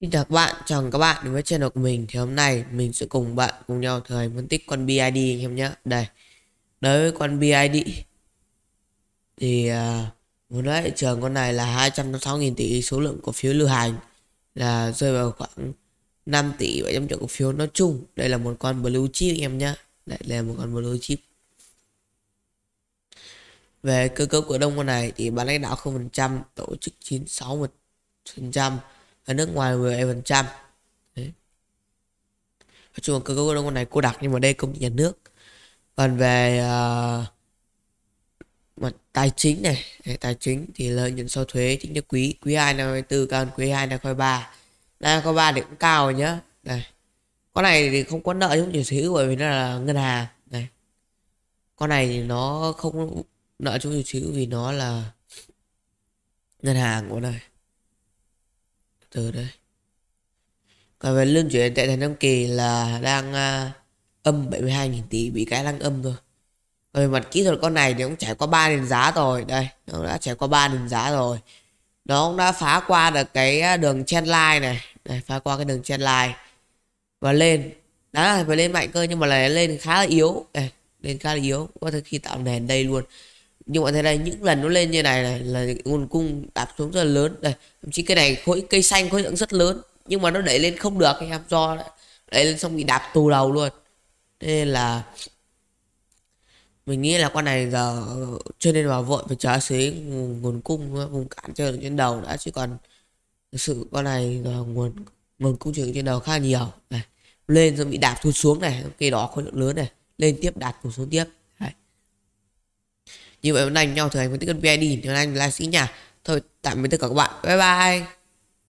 Xin chào các bạn, chào các bạn đến với channel của mình Thì hôm nay mình sẽ cùng bạn cùng nhau thời phân tích con BID anh em nhé Đây, đối với con BID Thì uh, vốn giá thị trường con này là 256.000 tỷ số lượng cổ phiếu lưu hành Là rơi vào khoảng 5 tỷ 700 triệu cổ phiếu nói chung Đây là một con blue chip anh em nhé Đây là một con blue chip Về cơ cấu cổ đông con này thì bán lãnh đạo 0% Tổ chức 96% ở nước ngoài 17% Đấy. nói chung là cơ cấu con này cô đặc nhưng mà đây công ty nhà nước còn về uh, à, mặt tài chính này tài chính thì lợi nhuận sau thuế chính như quý quý hai năm hai 24 cao hơn quý 2 năm ba, năm ba thì cũng cao rồi nhá này con này thì không có nợ chúng chỉ sở hữu bởi vì nó là ngân hàng này con này thì nó không nợ chúng chủ sở hữu vì nó là ngân hàng của này từ đây còn về lương chuyển tại thành Nam Kỳ là đang uh, âm 72.000 tỷ bị cái đang âm rồi còn về mặt kỹ thuật con này thì cũng trải qua ba nền giá rồi đây nó đã trải qua ba nền giá rồi nó cũng đã phá qua được cái à, đường trendline này đây, phá qua cái đường trendline và lên đó là phải lên mạnh cơ nhưng mà là lên khá là yếu đây, lên khá là yếu có thể khi tạo nền đây luôn như bạn thấy đây những lần nó lên như này này là nguồn cung đạp xuống rất là lớn đây thậm chí cái này khối cây xanh khối lượng rất lớn nhưng mà nó đẩy lên không được anh em do đẩy lên xong bị đạp tù đầu luôn thế nên là mình nghĩ là con này giờ chưa nên vào vội phải chờ xế nguồn cung vùng cản chơi trên đầu đã chứ còn thực sự con này là nguồn nguồn cung trường trên đầu khá nhiều này lên rồi bị đạp tụt xuống này cây đó khối lượng lớn này lên tiếp đạp tụt xuống tiếp như vậy hôm nay nhau thời hành phân tích viên bid thì hôm nay là sĩ nhà thôi tạm biệt tất cả các bạn bye bye